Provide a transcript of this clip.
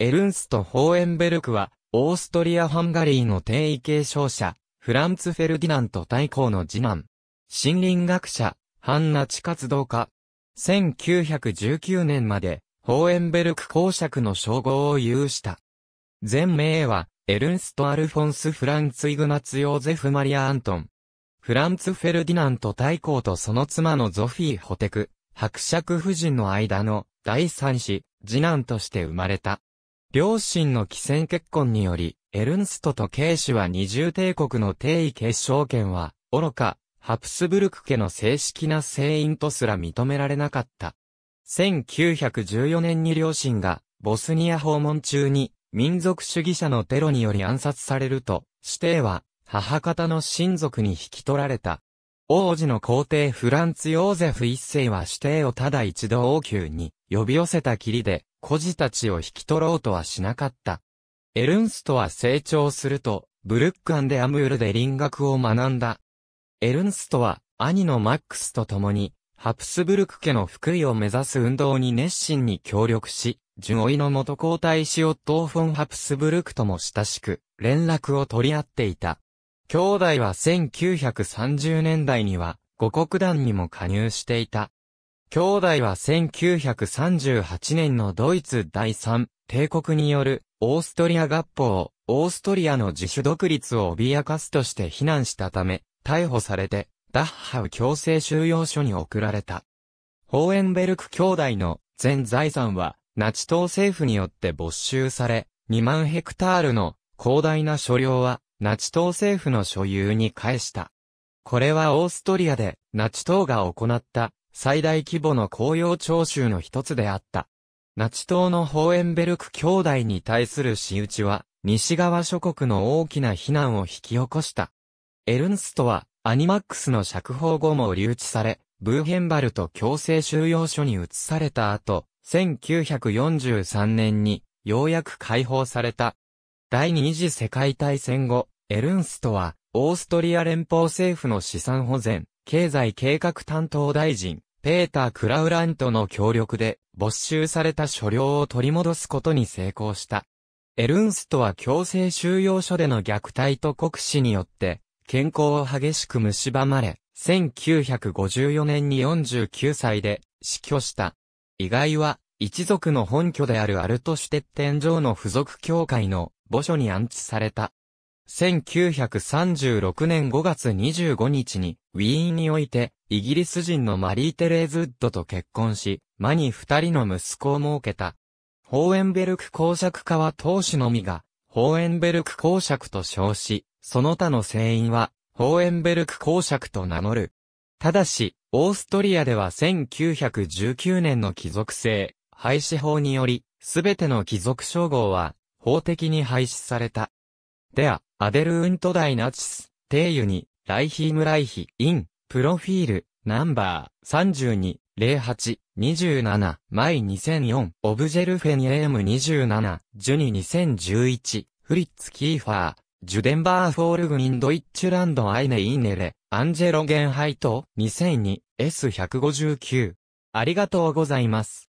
エルンスト・ホーエンベルクは、オーストリア・ハンガリーの定位継承者、フランツ・フェルディナント大公の次男。森林学者、ハンナチ活動家。1919年まで、ホーエンベルク公爵の称号を有した。全名は、エルンスト・アルフォンス・フランツ・イグナツ・ヨーゼフ・マリア・アントン。フランツ・フェルディナント大公とその妻のゾフィー・ホテク、伯爵夫人の間の第三子、次男として生まれた。両親の既戦結婚により、エルンストとケイシュは二重帝国の帝位決勝権は、愚か、ハプスブルク家の正式な聖員とすら認められなかった。1914年に両親が、ボスニア訪問中に、民族主義者のテロにより暗殺されると、指定は、母方の親族に引き取られた。王子の皇帝フランツ・ヨーゼフ一世は指定をただ一度王宮に呼び寄せたきりで、孤児たちを引き取ろうとはしなかった。エルンストは成長すると、ブルックアンデアムールで輪学を学んだ。エルンストは、兄のマックスと共に、ハプスブルク家の福井を目指す運動に熱心に協力し、順位の元皇太子オットーフォン・ハプスブルクとも親しく、連絡を取り合っていた。兄弟は1930年代には、五国団にも加入していた。兄弟は1938年のドイツ第三帝国によるオーストリア合法、オーストリアの自主独立を脅かすとして非難したため、逮捕されて、ダッハウ強制収容所に送られた。ホーエンベルク兄弟の全財産は、ナチ党政府によって没収され、2万ヘクタールの広大な所領は、ナチ党政府の所有に返した。これはオーストリアで、ナチ党が行った最大規模の公用徴収の一つであった。ナチ党のホーエンベルク兄弟に対する仕打ちは、西側諸国の大きな非難を引き起こした。エルンストは、アニマックスの釈放後も留置され、ブーヘンバルト強制収容所に移された後、1943年に、ようやく解放された。第二次世界大戦後、エルンストは、オーストリア連邦政府の資産保全、経済計画担当大臣、ペーター・クラウラントの協力で没収された所領を取り戻すことに成功した。エルンストは強制収容所での虐待と酷使によって、健康を激しく蝕まれ、1954年に49歳で死去した。意外は、一族の本拠であるアルトシュテッテン城の付属教会の墓所に安置された。1936年5月25日に、ウィーンにおいて、イギリス人のマリー・テレーズ・ウッドと結婚し、マに二人の息子を設けた。ホーエンベルク公爵家は当主のみが、ホーエンベルク公爵と称し、その他の船員は、ホーエンベルク公爵と名乗る。ただし、オーストリアでは1919年の貴族制、廃止法により、すべての貴族称号は、法的に廃止された。では、アデルウントダイ・ナチス、テイユに、ライヒームライヒ、イン、プロフィール、ナンバー、32、08、27、前2004、オブジェルフェニエーム27、ジュニ2011、フリッツ・キーファー、ジュデンバー・フォールグ・イン・ドイッチュランド・アイネ・イーネレ、アンジェロ・ゲンハイト、2002、S159。ありがとうございます。